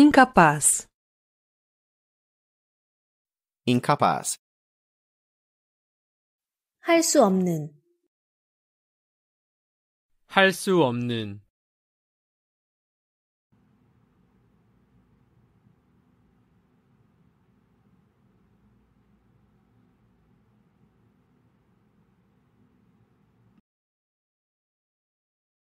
Incapaz. Incapaz. 할 수 없는. 할 수 없는.